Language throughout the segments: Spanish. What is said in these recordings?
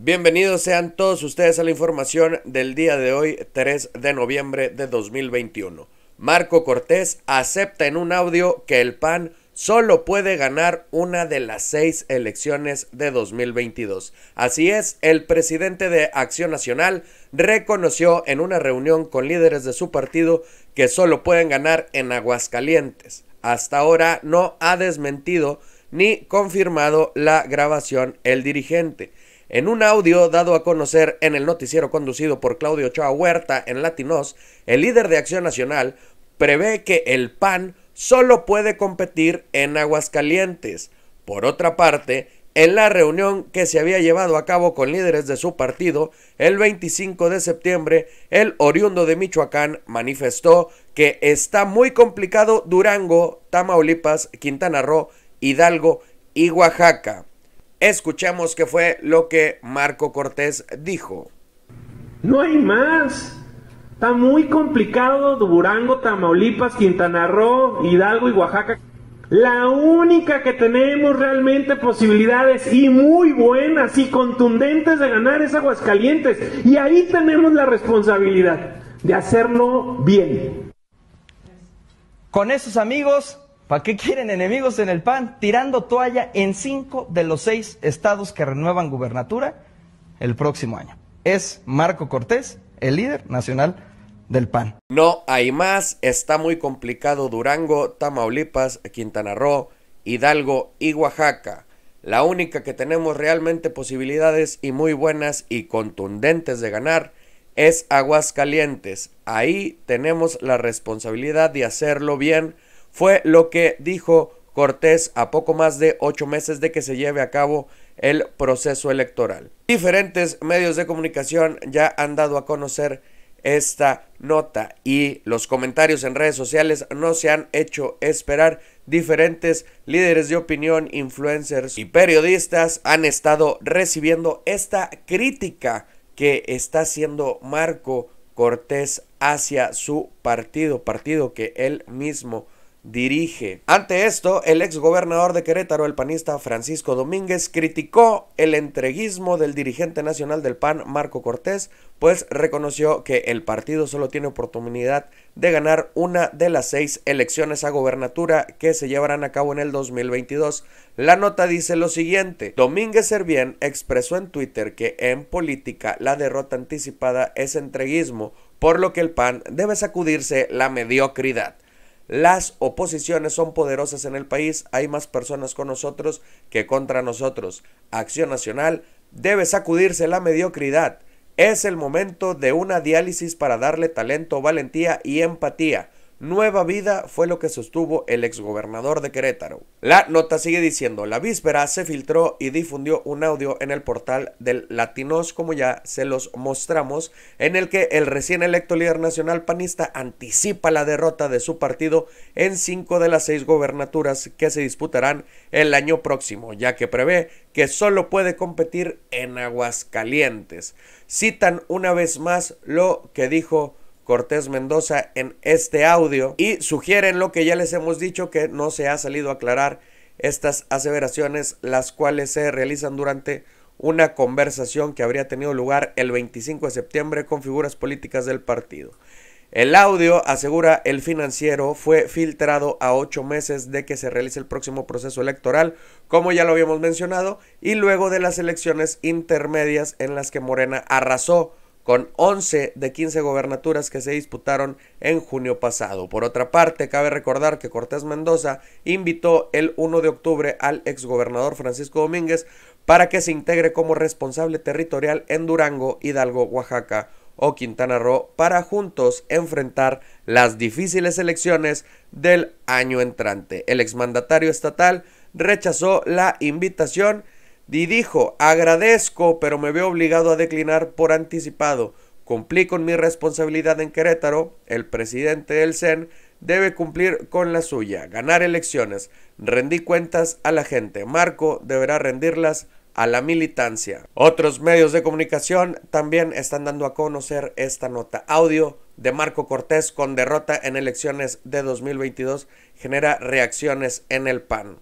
Bienvenidos sean todos ustedes a la información del día de hoy, 3 de noviembre de 2021. Marco Cortés acepta en un audio que el PAN solo puede ganar una de las seis elecciones de 2022. Así es, el presidente de Acción Nacional reconoció en una reunión con líderes de su partido que solo pueden ganar en Aguascalientes. Hasta ahora no ha desmentido ni confirmado la grabación el dirigente. En un audio dado a conocer en el noticiero conducido por Claudio Ochoa Huerta en Latinos, el líder de Acción Nacional prevé que el PAN solo puede competir en Aguascalientes. Por otra parte, en la reunión que se había llevado a cabo con líderes de su partido, el 25 de septiembre, el oriundo de Michoacán manifestó que está muy complicado Durango, Tamaulipas, Quintana Roo, Hidalgo y Oaxaca. Escuchamos qué fue lo que Marco Cortés dijo. No hay más. Está muy complicado Durango, Tamaulipas, Quintana Roo, Hidalgo y Oaxaca. La única que tenemos realmente posibilidades y muy buenas y contundentes de ganar es Aguascalientes. Y ahí tenemos la responsabilidad de hacerlo bien. Con esos amigos ¿Para qué quieren enemigos en el PAN? Tirando toalla en cinco de los seis estados que renuevan gubernatura el próximo año. Es Marco Cortés, el líder nacional del PAN. No hay más, está muy complicado Durango, Tamaulipas, Quintana Roo, Hidalgo y Oaxaca. La única que tenemos realmente posibilidades y muy buenas y contundentes de ganar es Aguascalientes. Ahí tenemos la responsabilidad de hacerlo bien fue lo que dijo Cortés a poco más de ocho meses de que se lleve a cabo el proceso electoral. Diferentes medios de comunicación ya han dado a conocer esta nota y los comentarios en redes sociales no se han hecho esperar. Diferentes líderes de opinión, influencers y periodistas han estado recibiendo esta crítica que está haciendo Marco Cortés hacia su partido, partido que él mismo dirige. Ante esto, el ex gobernador de Querétaro, el panista Francisco Domínguez, criticó el entreguismo del dirigente nacional del PAN, Marco Cortés, pues reconoció que el partido solo tiene oportunidad de ganar una de las seis elecciones a gobernatura que se llevarán a cabo en el 2022. La nota dice lo siguiente, Domínguez Servién expresó en Twitter que en política la derrota anticipada es entreguismo, por lo que el PAN debe sacudirse la mediocridad. Las oposiciones son poderosas en el país, hay más personas con nosotros que contra nosotros. Acción Nacional debe sacudirse la mediocridad. Es el momento de una diálisis para darle talento, valentía y empatía. Nueva vida fue lo que sostuvo el exgobernador de Querétaro. La nota sigue diciendo, la víspera se filtró y difundió un audio en el portal del Latinos como ya se los mostramos, en el que el recién electo líder nacional panista anticipa la derrota de su partido en cinco de las seis gobernaturas que se disputarán el año próximo, ya que prevé que solo puede competir en Aguascalientes. Citan una vez más lo que dijo Cortés Mendoza en este audio y sugieren lo que ya les hemos dicho que no se ha salido a aclarar estas aseveraciones las cuales se realizan durante una conversación que habría tenido lugar el 25 de septiembre con figuras políticas del partido. El audio, asegura el financiero, fue filtrado a ocho meses de que se realice el próximo proceso electoral, como ya lo habíamos mencionado, y luego de las elecciones intermedias en las que Morena arrasó con 11 de 15 gobernaturas que se disputaron en junio pasado. Por otra parte, cabe recordar que Cortés Mendoza invitó el 1 de octubre al exgobernador Francisco Domínguez para que se integre como responsable territorial en Durango, Hidalgo, Oaxaca o Quintana Roo para juntos enfrentar las difíciles elecciones del año entrante. El exmandatario estatal rechazó la invitación y dijo, agradezco, pero me veo obligado a declinar por anticipado. Cumplí con mi responsabilidad en Querétaro, el presidente del CEN debe cumplir con la suya, ganar elecciones, rendí cuentas a la gente, Marco deberá rendirlas a la militancia. Otros medios de comunicación también están dando a conocer esta nota audio de Marco Cortés con derrota en elecciones de 2022 genera reacciones en el PAN.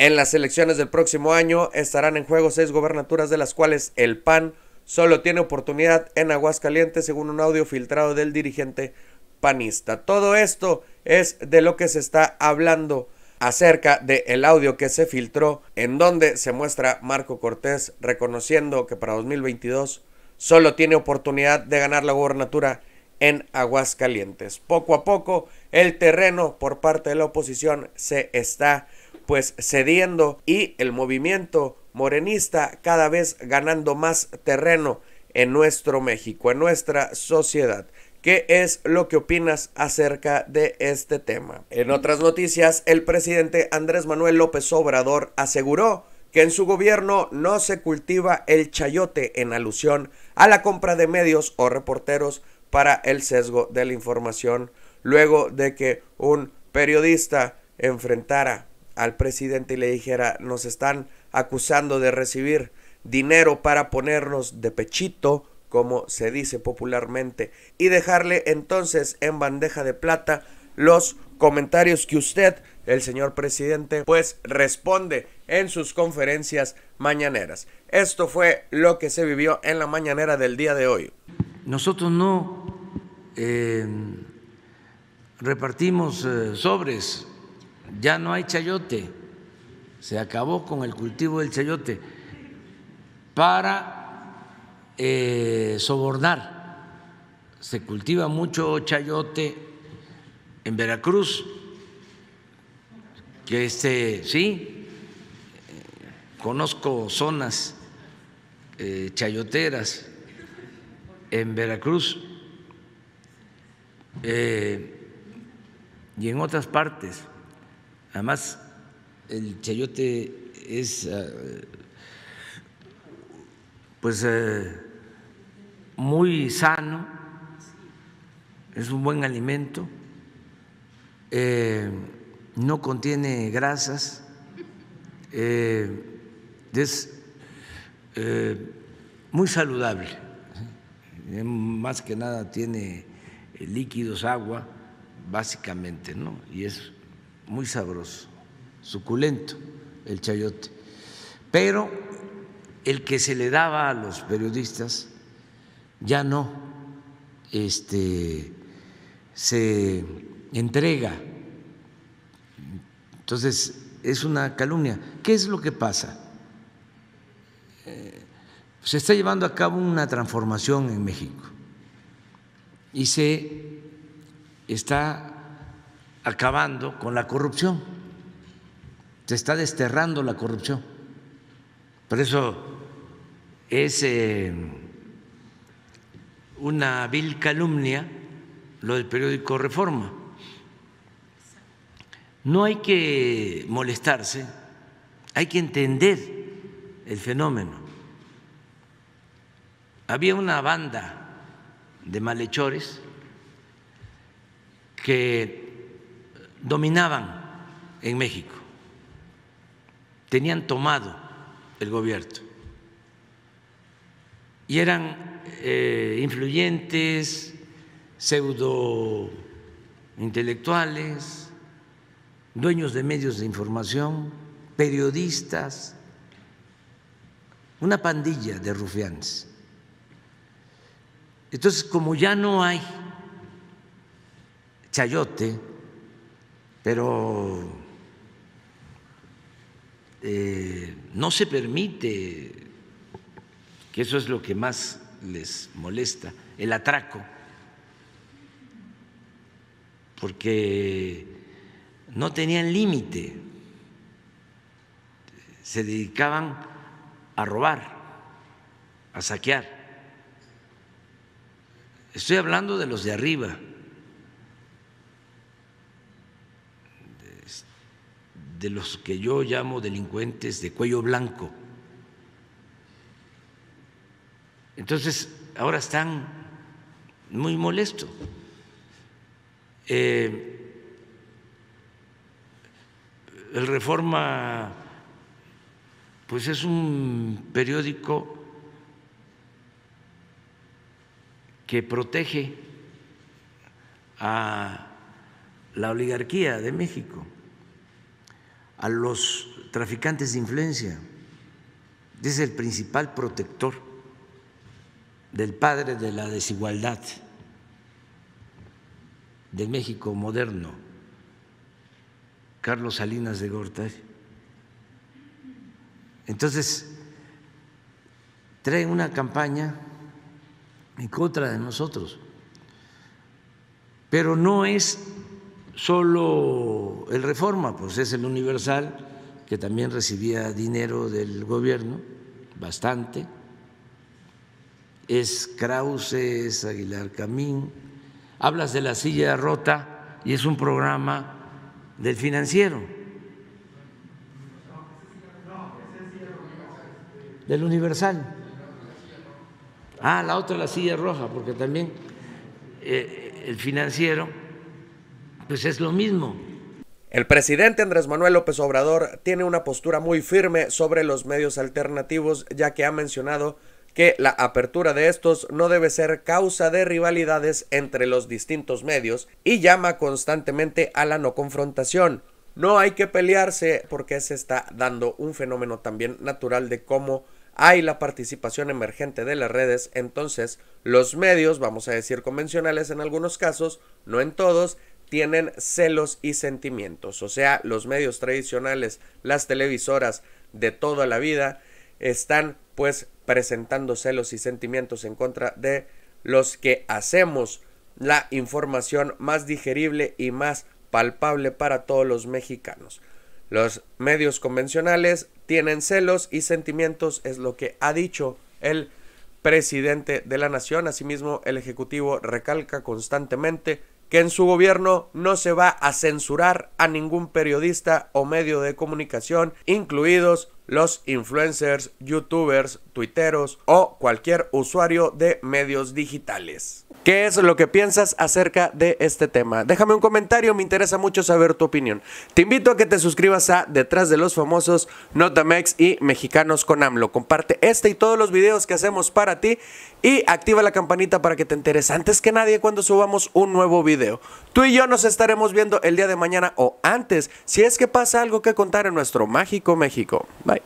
En las elecciones del próximo año estarán en juego seis gobernaturas de las cuales el PAN solo tiene oportunidad en Aguascalientes según un audio filtrado del dirigente panista. Todo esto es de lo que se está hablando acerca del audio que se filtró en donde se muestra Marco Cortés reconociendo que para 2022 solo tiene oportunidad de ganar la gobernatura en Aguascalientes. Poco a poco el terreno por parte de la oposición se está pues cediendo y el movimiento morenista cada vez ganando más terreno en nuestro México, en nuestra sociedad. ¿Qué es lo que opinas acerca de este tema? En otras noticias, el presidente Andrés Manuel López Obrador aseguró que en su gobierno no se cultiva el chayote en alusión a la compra de medios o reporteros para el sesgo de la información, luego de que un periodista enfrentara al presidente y le dijera, nos están acusando de recibir dinero para ponernos de pechito, como se dice popularmente, y dejarle entonces en bandeja de plata los comentarios que usted, el señor presidente, pues responde en sus conferencias mañaneras. Esto fue lo que se vivió en la mañanera del día de hoy. Nosotros no eh, repartimos eh, sobres ya no hay chayote, se acabó con el cultivo del chayote para eh, sobornar. Se cultiva mucho chayote en Veracruz, que este, sí, conozco zonas eh, chayoteras en Veracruz eh, y en otras partes. Además, el chayote es eh, pues eh, muy sano, es un buen alimento, eh, no contiene grasas, es muy saludable, más que nada tiene líquidos, agua, básicamente, ¿no? Y es muy sabroso, suculento el chayote. Pero el que se le daba a los periodistas ya no este, se entrega. Entonces, es una calumnia. ¿Qué es lo que pasa? Eh, se está llevando a cabo una transformación en México y se está acabando con la corrupción, se está desterrando la corrupción. Por eso es eh, una vil calumnia lo del periódico Reforma. No hay que molestarse, hay que entender el fenómeno. Había una banda de malhechores que dominaban en México, tenían tomado el gobierno y eran eh, influyentes, pseudo intelectuales, dueños de medios de información, periodistas, una pandilla de rufianes. Entonces, como ya no hay chayote, pero eh, no se permite, que eso es lo que más les molesta, el atraco, porque no tenían límite, se dedicaban a robar, a saquear. Estoy hablando de los de arriba. de los que yo llamo delincuentes de cuello blanco. Entonces, ahora están muy molestos. Eh, el Reforma, pues es un periódico que protege a la oligarquía de México a los traficantes de influencia. Es el principal protector del padre de la desigualdad de México moderno, Carlos Salinas de Gortari. Entonces, trae una campaña en contra de nosotros, pero no es solo el Reforma, pues es el Universal, que también recibía dinero del gobierno, bastante, es Krause, es Aguilar Camín, hablas de la silla rota y es un programa del financiero, del Universal. Ah, la otra la silla roja, porque también eh, el financiero pues es lo mismo. El presidente Andrés Manuel López Obrador tiene una postura muy firme sobre los medios alternativos, ya que ha mencionado que la apertura de estos no debe ser causa de rivalidades entre los distintos medios y llama constantemente a la no confrontación. No hay que pelearse porque se está dando un fenómeno también natural de cómo hay la participación emergente de las redes, entonces los medios, vamos a decir convencionales en algunos casos, no en todos, tienen celos y sentimientos. O sea, los medios tradicionales, las televisoras de toda la vida, están pues presentando celos y sentimientos en contra de los que hacemos la información más digerible y más palpable para todos los mexicanos. Los medios convencionales tienen celos y sentimientos, es lo que ha dicho el presidente de la nación. Asimismo, el Ejecutivo recalca constantemente que en su gobierno no se va a censurar a ningún periodista o medio de comunicación, incluidos los influencers, youtubers, tuiteros o cualquier usuario de medios digitales. ¿Qué es lo que piensas acerca de este tema? Déjame un comentario, me interesa mucho saber tu opinión. Te invito a que te suscribas a Detrás de los Famosos, Notamex y Mexicanos con AMLO. Comparte este y todos los videos que hacemos para ti y activa la campanita para que te enteres antes que nadie cuando subamos un nuevo video. Tú y yo nos estaremos viendo el día de mañana o antes, si es que pasa algo que contar en nuestro mágico México. Bye.